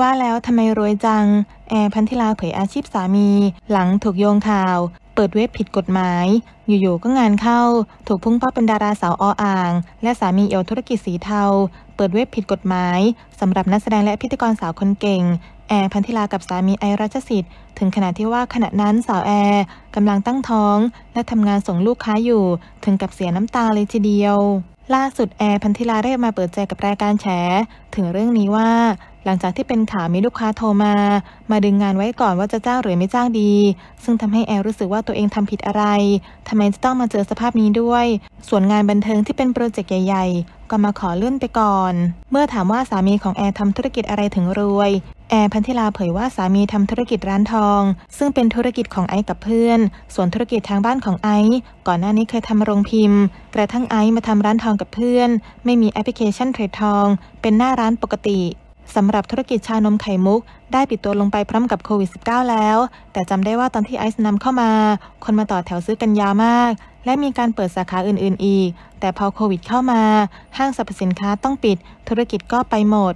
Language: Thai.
ว่าแล้วทำไมรวยจัง แอร์พันธิลาเผยอาชีพสามีหลังถูกโยงข่าว เปิดเว็บผิดกฎหมาย อยู่ ๆ ก็งานเข้า ถูกพุ่งเป้าเป็นดาราสาวออ่าง และสามีเอียวธุรกิจสีเทา เปิดเว็บผิดกฎหมายสำหรับนักแสดงและพิธีกรสาวคนเก่ง แอร์พันธิลากับสามีไอรัชสิทธิ์ ถึงขนาดที่ว่าขณะนั้นสาวแอร์กำลังตั้งท้องและทำงานส่งลูกค้าอยู่ถึงกับเสียน้ำตาเลยทีเดียว ล่าสุดแอร์พันธิลาได้มาเปิดใจกับรายการแฉถึงเรื่องนี้ว่าหลังจากที่เป็นข่าวมีลูกค้าโทรมา มาดึงงานไว้ก่อนว่าจะจ้างหรือไม่จ้างดี ซึ่งทำให้แอลรู้สึกว่าตัวเองทำผิดอะไรทำไมจะต้องมาเจอสภาพนี้ด้วย ส่วนงานบันเทิงที่เป็นโปรเจกต์ใหญ่ ๆ ก็มาขอเลื่อนไปก่อน เมื่อถามว่าสามีของแอลทำธุรกิจอะไรถึงรวย แอร์พันธิลาเผยว่าสามีทำธุรกิจร้านทอง ซึ่งเป็นธุรกิจของไอซ์กับเพื่อน ส่วนธุรกิจทางบ้านของไอซ์ก่อนหน้านี้เคยทำโรงพิมพ์ กระทั่งไอซ์มาทำร้านทองกับเพื่อน ไม่มีแอปพลิเคชันเทรดทอง เป็นหน้าร้านปกติสำหรับธุรกิจชานมไข่มุก ได้ปิดตัวลงไปพร้อมกับโควิด -19 แล้ว แต่จำได้ว่าตอนที่ไอซ์นำเข้ามา คนมาต่อแถวซื้อกันยาวมาก และมีการเปิดสาขาอื่นๆ อีก แต่พอโควิดเข้ามา ห้างสรรพสินค้าต้องปิด ธุรกิจก็ไปหมด